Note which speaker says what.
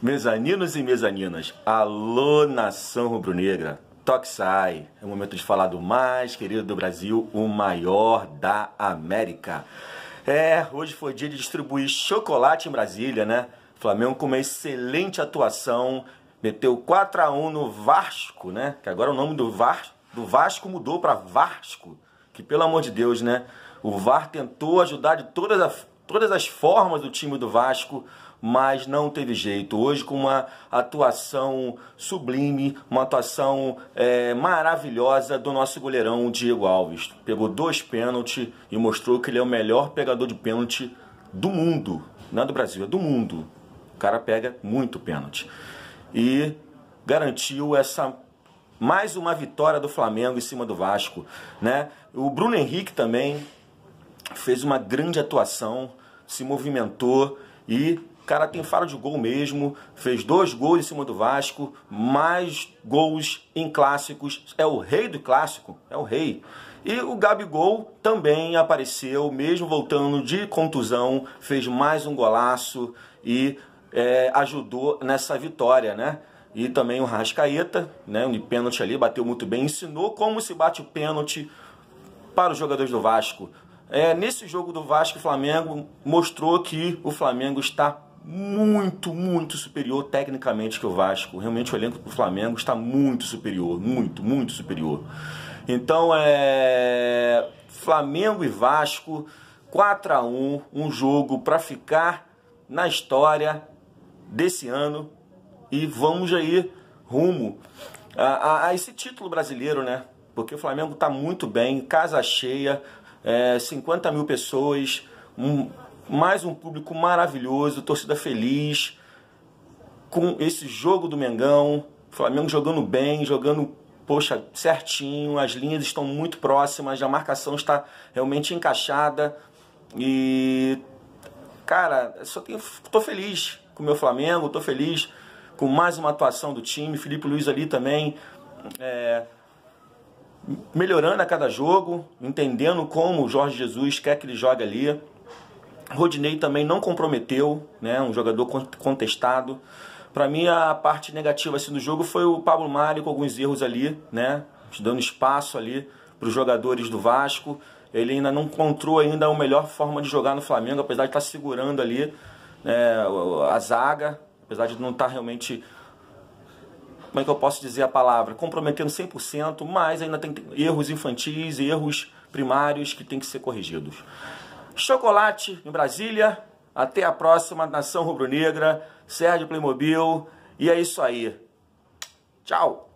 Speaker 1: Mezaninos e mezaninas, alô nação rubro-negra, toque sai. É o momento de falar do mais querido do Brasil, o maior da América. É, hoje foi dia de distribuir chocolate em Brasília, né? O Flamengo com uma excelente atuação, meteu 4 a 1 no Vasco, né? Que agora o nome do, Var, do Vasco mudou para Vasco, que pelo amor de Deus, né? O VAR tentou ajudar de todas as todas as formas do time do Vasco, mas não teve jeito. Hoje, com uma atuação sublime, uma atuação é, maravilhosa do nosso goleirão Diego Alves. Pegou dois pênaltis e mostrou que ele é o melhor pegador de pênalti do mundo. Não é do Brasil, é do mundo. O cara pega muito pênalti. E garantiu essa mais uma vitória do Flamengo em cima do Vasco, né? O Bruno Henrique também fez uma grande atuação, se movimentou e cara tem faro de gol mesmo, fez dois gols em cima do Vasco, mais gols em clássicos, é o rei do clássico, é o rei. E o Gabigol também apareceu, mesmo voltando de contusão, fez mais um golaço e é, ajudou nessa vitória, né? E também o Rascaeta, né? Um pênalti ali, bateu muito bem, ensinou como se bate o pênalti para os jogadores do Vasco. É, nesse jogo do Vasco e Flamengo, mostrou que o Flamengo está muito, muito superior tecnicamente que o Vasco. Realmente o elenco do Flamengo está muito superior, muito, muito superior. Então é Flamengo e Vasco 4 a 1, um jogo para ficar na história desse ano e vamos aí rumo a, a, a esse título brasileiro, né? Porque o Flamengo está muito bem, casa cheia é, 50 mil pessoas, um, mais um público maravilhoso, torcida feliz, com esse jogo do Mengão, Flamengo jogando bem, jogando poxa, certinho, as linhas estão muito próximas, a marcação está realmente encaixada e cara, só tenho, tô feliz com o meu Flamengo, tô feliz com mais uma atuação do time, Felipe Luiz ali também, é, melhorando a cada jogo, entendendo como o Jorge Jesus quer que ele jogue ali. Rodinei também não comprometeu, né? um jogador contestado. Para mim, a parte negativa assim, do jogo foi o Pablo Mário com alguns erros ali, né? dando espaço ali para os jogadores do Vasco. Ele ainda não encontrou ainda a melhor forma de jogar no Flamengo, apesar de estar tá segurando ali né, a zaga, apesar de não estar tá realmente como é que eu posso dizer a palavra, comprometendo 100%, mas ainda tem erros infantis, erros primários que têm que ser corrigidos. Chocolate em Brasília, até a próxima, Nação Rubro-Negra, Sérgio Playmobil, e é isso aí. Tchau!